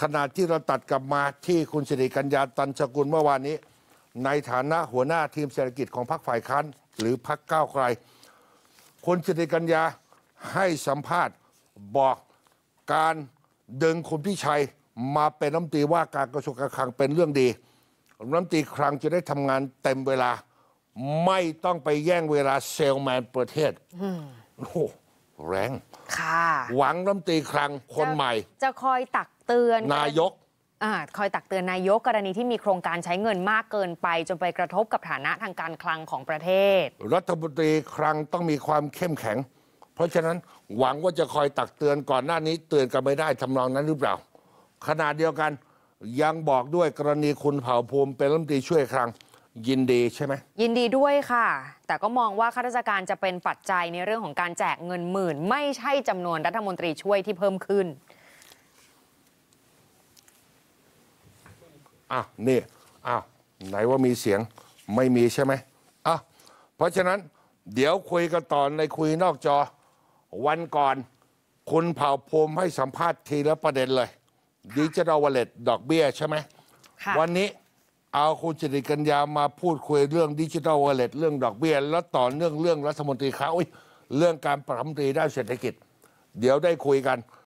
ขณะที่เราตัดกลับมาที่คุณสิริกัญญาตันสกุลเมื่อวานนี้ ในฐานะหัวหน้าทีมเศรษฐกิจของพรรคฝ่ายค้านหรือพรรคก้าวไกลคุณสิริกัญญาให้สัมภาษณ์บอกการดึงคุณพิชัยมาเป็นรัฐมนตรีว่าการกระทรวงการคลังเป็นเรื่องดีรัฐมนตรีคลังจะได้ทำงานเต็มเวลา ไม่ต้องไปแย่งเวลาเซลแมนประเทศโอ้แรงค่ะหวังรัฐมนตรีคลังคนใหม่ จะคอยตักตือนนายก คอยตักเตือนนายกกรณีที่มีโครงการใช้เงินมากเกินไปจนไปกระทบกับฐานะทางการคลังของประเทศ รัฐมนตรีคลังต้องมีความเข้มแข็ง เพราะฉะนั้นหวังว่าจะคอยตักเตือนก่อนหน้านี้เตือนกันไม่ได้ทำนองนั้นหรือเปล่า ขณะเดียวกันยังบอกด้วยกรณีคุณเผ่าภูมิ เป็นรัฐมนตรีช่วยคลังยินดีใช่ไหมยินดีด้วยค่ะ แต่ก็มองว่าข้าราชการจะเป็นปัจจัยในเรื่องของการแจกเงินหมื่น ไม่ใช่จำนวนรัฐมนตรีช่วยที่เพิ่มขึ้นอ่ะนี่อ้าวไหนว่ามีเสียงไม่มีใช่ไหมอ่ะเพราะฉะนั้นเดี๋ยวคุยกันต่อในคุยนอกจอ วันก่อนคุณเผ่าภูมิให้สัมภาษณ์ทีละประเด็นเลยดิจิทัลวอลเล็ตดอกเบี้ยใช่ไหมวันนี้เอาคุณจิติกัญญามาพูดคุยเรื่องดิจิทัลวอลเล็ตเรื่องดอกเบี้ย แล้วต่อเนื่องเรื่องรัฐมนตรีเขาเรื่องการประมตรีด้านเศรษฐกิจ เดี๋ยวได้คุยกัน